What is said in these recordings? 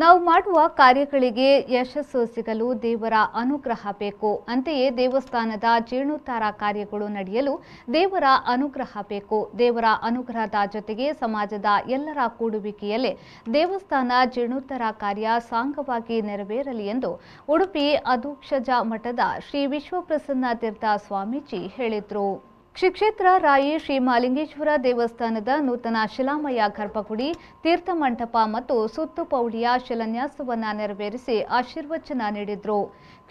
ನಾವು ಮಾಡುವ ಕಾರ್ಯಗಳಿಗೆ ಯಶಸ್ಸು ಸಿಗಲು ದೇವರ ಅನುಗ್ರಹ ಬೇಕು ಅಂತೆಯೇ ದೇವಸ್ಥಾನದ ಜೀರ್ಣೋದ್ಧಾರ ಕಾರ್ಯಗಳು ನಡೆಯಲು ದೇವರ ಅನುಗ್ರಹ ಬೇಕು ದೇವರ ಅನುಗ್ರಹದ ಜೊತೆಗೆ ಸಮಾಜದ ಎಲ್ಲರ ಕೂಡುವಿಕೆಯಲ್ಲೇ ದೇವಸ್ಥಾನ ಜೀರ್ಣೋತ್ತರ ಕಾರ್ಯ ಸಾಂಗವಾಗಿ ನೆರವೇರಲಿ ಎಂದು ಉಡುಪಿ ಅಧೋಕ್ಷಜ ಮಠದ ಶ್ರೀ ವಿಶ್ವಪ್ರಸನ್ನ ತೀರ್ಥ ಸ್ವಾಮೀಜಿ ಹೇಳಿದರು ಶ್ರೀಕ್ಷೇತ್ರ ರಾಯಿ ಶ್ರೀ ಮಾಲಿಂಗೇಶ್ವರ ದೇವಸ್ಥಾನದ ನೂತನ ಶಿಲಾಮಯ ಗರ್ಭಗುಡಿ ತೀರ್ಥಮಂಟಪ ಮತ್ತು ಸುತ್ತು ಪೌಳಿಯ ಶಿಲಾನ್ಯಾಸವನ್ನು ನೆರವೇರಿಸಿ ಆಶೀರ್ವಚನ ನೀಡಿದರು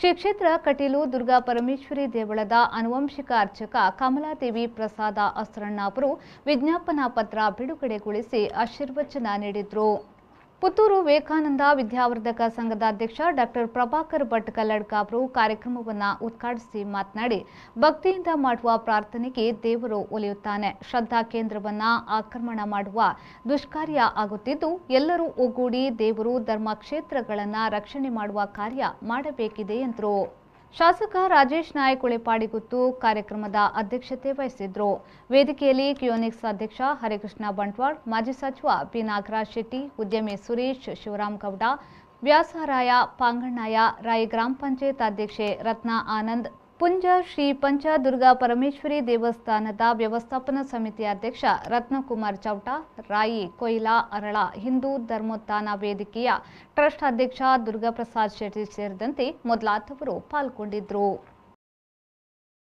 ಶ್ರೀಕ್ಷೇತ್ರ ಕಟೀಲು ದುರ್ಗಾ ಪರಮೇಶ್ವರಿ ದೇವಳದ ಅನುವಂಶಿಕ ಅರ್ಚಕ ಕಮಲಾದೇವಿ ಪ್ರಸಾದ ಅಸ್ರಣ್ಣ ಅವರು ವಿಜ್ಞಾಪನಾ ಪತ್ರ ಬಿಡುಗಡೆಗೊಳಿಸಿ ಆಶೀರ್ವಚನ ನೀಡಿದರು ಪುತ್ತೂರು ವಿವೇಕಾನಂದ ವಿದ್ಯಾವರ್ಧಕ ಸಂಘದ ಅಧ್ಯಕ್ಷ ಡಾಕ್ಟರ್ ಪ್ರಭಾಕರ್ ಭಟ್ ಕಲ್ಲಡ್ಕ ಅವರು ಕಾರ್ಯಕ್ರಮವನ್ನು ಉದ್ಘಾಟಿಸಿ ಮಾತನಾಡಿ ಭಕ್ತಿಯಿಂದ ಮಾಡುವ ಪ್ರಾರ್ಥನೆಗೆ ದೇವರು ಒಲಿಯುತ್ತಾನೆ ಶ್ರದ್ಧಾ ಕೇಂದ್ರವನ್ನು ಆಕ್ರಮಣ ಮಾಡುವ ದುಷ್ಕಾರ್ಯ ಆಗುತ್ತಿದ್ದು ಎಲ್ಲರೂ ಒಗ್ಗೂಡಿ ದೇವರು ಧರ್ಮ ಕ್ಷೇತ್ರಗಳನ್ನು ರಕ್ಷಣೆ ಮಾಡುವ ಕಾರ್ಯ ಮಾಡಬೇಕಿದೆ ಎಂದರು ಶಾಸಕ ರಾಜೇಶ್ ನಾಯಕ್ ಉಳಿಪಾಡಿಗುತ್ತು ಕಾರ್ಯಕ್ರಮದ ಅಧ್ಯಕ್ಷತೆ ವಹಿಸಿದ್ರು ವೇದಿಕೆಯಲ್ಲಿ ಕ್ಯೂನಿಕ್ಸ್ ಅಧ್ಯಕ್ಷ ಹರಿಕೃಷ್ಣ ಬಂಟ್ವಾಳ್ ಮಾಜಿ ಸಚಿವ ಪಿ ನಾಗರಾಜ್ ಶೆಟ್ಟಿ ಉದ್ಯಮಿ ಸುರೇಶ್ ಶಿವರಾಮ್ ಗೌಡ ವ್ಯಾಸರಾಯ ಪಾಂಗಣ್ಣಾಯ ರಾಯಿ ಗ್ರಾಮ ಪಂಚಾಯತ್ ಅಧ್ಯಕ್ಷೆ ರತ್ನಾ ಆನಂದ್ ಪುಂಜ ಶ್ರೀ ಪಂಚದುರ್ಗಾ ಪರಮೇಶ್ವರಿ ದೇವಸ್ಥಾನದ ವ್ಯವಸ್ಥಾಪನಾ ಸಮಿತಿ ಅಧ್ಯಕ್ಷ ರತ್ನಕುಮಾರ್ ಚೌಟ ರಾಯಿ ಕೊಯ್ಲಾ ಅರಳ ಹಿಂದೂ ಧರ್ಮೋತ್ಥಾನ ವೇದಿಕೆಯ ಟ್ರಸ್ಟ್ ಅಧ್ಯಕ್ಷ ದುರ್ಗಾಪ್ರಸಾದ್ ಶೆಟ್ಟಿ ಸೇರಿದಂತೆ ಮೊದಲಾದವರು ಪಾಲ್ಗೊಂಡಿದ್ದರು